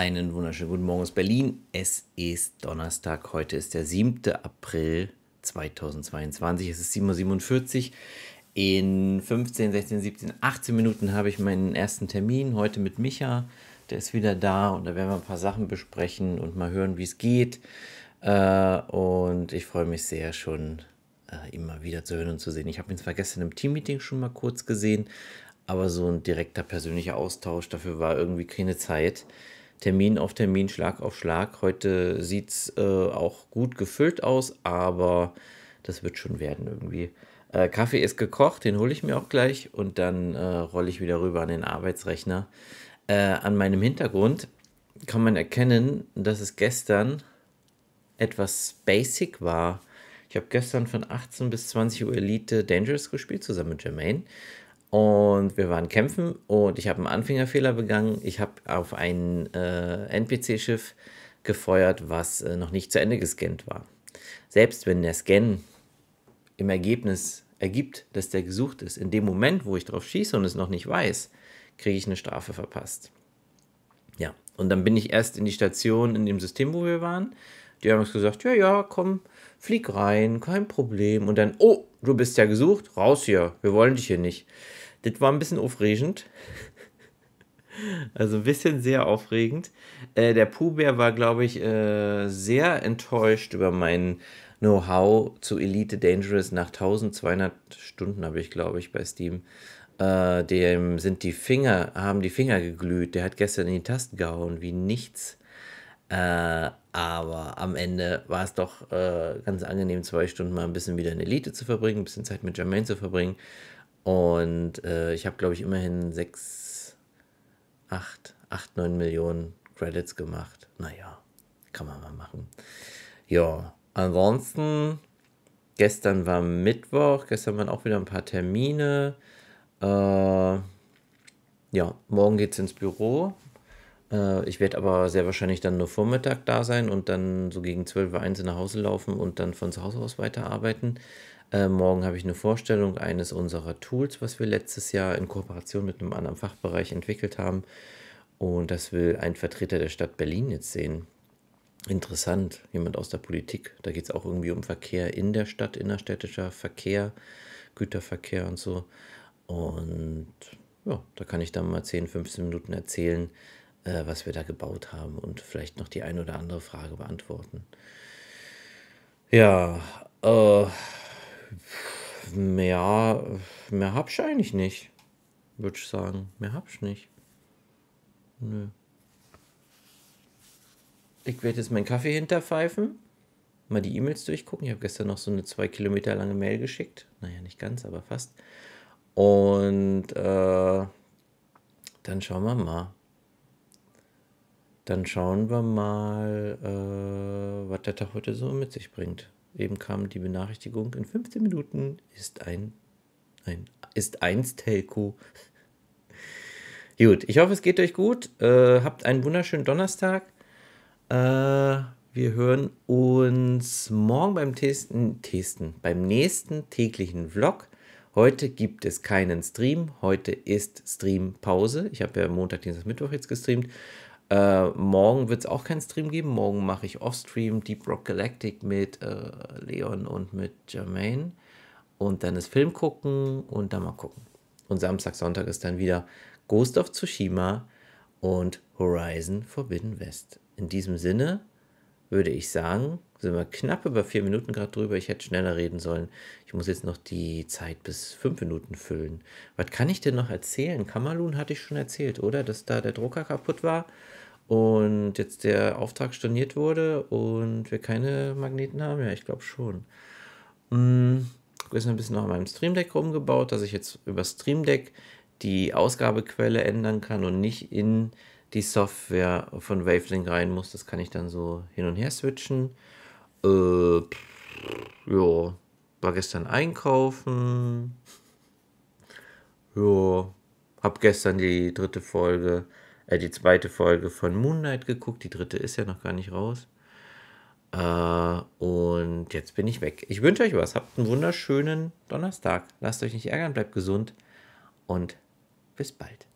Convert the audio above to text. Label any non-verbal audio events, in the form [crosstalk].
Einen wunderschönen guten Morgen aus Berlin. Es ist Donnerstag, heute ist der 7. April 2022, es ist 7.47 Uhr. In 15, 16, 17, 18 Minuten habe ich meinen ersten Termin heute mit Micha. Der ist wieder da und da werden wir ein paar Sachen besprechen und mal hören, wie es geht. Äh, und ich freue mich sehr schon, äh, immer wieder zu hören und zu sehen. Ich habe ihn zwar gestern im Teammeeting schon mal kurz gesehen, aber so ein direkter persönlicher Austausch, dafür war irgendwie keine Zeit. Termin auf Termin, Schlag auf Schlag. Heute sieht es äh, auch gut gefüllt aus, aber das wird schon werden irgendwie. Äh, Kaffee ist gekocht, den hole ich mir auch gleich und dann äh, rolle ich wieder rüber an den Arbeitsrechner. Äh, an meinem Hintergrund kann man erkennen, dass es gestern etwas basic war. Ich habe gestern von 18 bis 20 Uhr Elite Dangerous gespielt, zusammen mit Jermaine. Und wir waren kämpfen und ich habe einen Anfängerfehler begangen. Ich habe auf ein äh, NPC-Schiff gefeuert, was äh, noch nicht zu Ende gescannt war. Selbst wenn der Scan im Ergebnis ergibt, dass der gesucht ist, in dem Moment, wo ich drauf schieße und es noch nicht weiß, kriege ich eine Strafe verpasst. Ja, und dann bin ich erst in die Station in dem System, wo wir waren die haben uns gesagt, ja, ja, komm, flieg rein, kein Problem. Und dann, oh, du bist ja gesucht, raus hier, wir wollen dich hier nicht. Das war ein bisschen aufregend. Also ein bisschen sehr aufregend. Äh, der Puhbär war, glaube ich, äh, sehr enttäuscht über mein Know-how zu Elite Dangerous. Nach 1200 Stunden habe ich, glaube ich, bei Steam. Äh, dem sind die Finger, haben die Finger geglüht. Der hat gestern in die Tasten gehauen, wie nichts. Äh, aber am Ende war es doch äh, ganz angenehm, zwei Stunden mal ein bisschen wieder in Elite zu verbringen, ein bisschen Zeit mit Jermaine zu verbringen. Und äh, ich habe, glaube ich, immerhin sechs, acht, acht, neun Millionen Credits gemacht. Naja, kann man mal machen. Ja, ansonsten, gestern war Mittwoch, gestern waren auch wieder ein paar Termine. Äh, ja, morgen geht es ins Büro. Äh, ich werde aber sehr wahrscheinlich dann nur Vormittag da sein und dann so gegen 12 Uhr eins nach Hause laufen und dann von zu Hause aus weiterarbeiten. Äh, morgen habe ich eine Vorstellung eines unserer Tools, was wir letztes Jahr in Kooperation mit einem anderen Fachbereich entwickelt haben. Und das will ein Vertreter der Stadt Berlin jetzt sehen. Interessant, jemand aus der Politik. Da geht es auch irgendwie um Verkehr in der Stadt, innerstädtischer Verkehr, Güterverkehr und so. Und ja, da kann ich dann mal 10, 15 Minuten erzählen, äh, was wir da gebaut haben und vielleicht noch die eine oder andere Frage beantworten. Ja, äh, mehr, mehr hab ich eigentlich nicht, würde ich sagen. Mehr hab ich nicht. Nö. Ich werde jetzt meinen Kaffee hinterpfeifen, mal die E-Mails durchgucken. Ich habe gestern noch so eine zwei Kilometer lange Mail geschickt. Naja, nicht ganz, aber fast. Und äh, dann schauen wir mal. Dann schauen wir mal, äh, was der Tag heute so mit sich bringt. Eben kam die Benachrichtigung, in 15 Minuten ist ein, ein ist eins Telco. [laughs] gut, ich hoffe, es geht euch gut. Äh, habt einen wunderschönen Donnerstag. Äh, wir hören uns morgen beim Testen, Testen, beim nächsten täglichen Vlog. Heute gibt es keinen Stream. Heute ist Streampause. Ich habe ja Montag, Dienstag, Mittwoch jetzt gestreamt. Äh, morgen wird es auch keinen Stream geben. Morgen mache ich Offstream Deep Rock Galactic mit äh, Leon und mit Jermaine. Und dann ist Film gucken und dann mal gucken. Und Samstag, Sonntag ist dann wieder Ghost of Tsushima und Horizon Forbidden West. In diesem Sinne würde ich sagen, sind wir knapp über vier Minuten gerade drüber. Ich hätte schneller reden sollen. Ich muss jetzt noch die Zeit bis fünf Minuten füllen. Was kann ich denn noch erzählen? Kamalun hatte ich schon erzählt, oder? Dass da der Drucker kaputt war und jetzt der Auftrag storniert wurde und wir keine Magneten haben. Ja, ich glaube schon. Hm, ich habe ein bisschen noch an meinem Stream Deck rumgebaut, dass ich jetzt über Stream Deck die Ausgabequelle ändern kann und nicht in die Software von Wavelink rein muss. Das kann ich dann so hin und her switchen. Äh, ja, war gestern einkaufen. Ja, hab gestern die dritte Folge, äh, die zweite Folge von Moonlight geguckt. Die dritte ist ja noch gar nicht raus. Äh, und jetzt bin ich weg. Ich wünsche euch was. Habt einen wunderschönen Donnerstag. Lasst euch nicht ärgern, bleibt gesund und bis bald.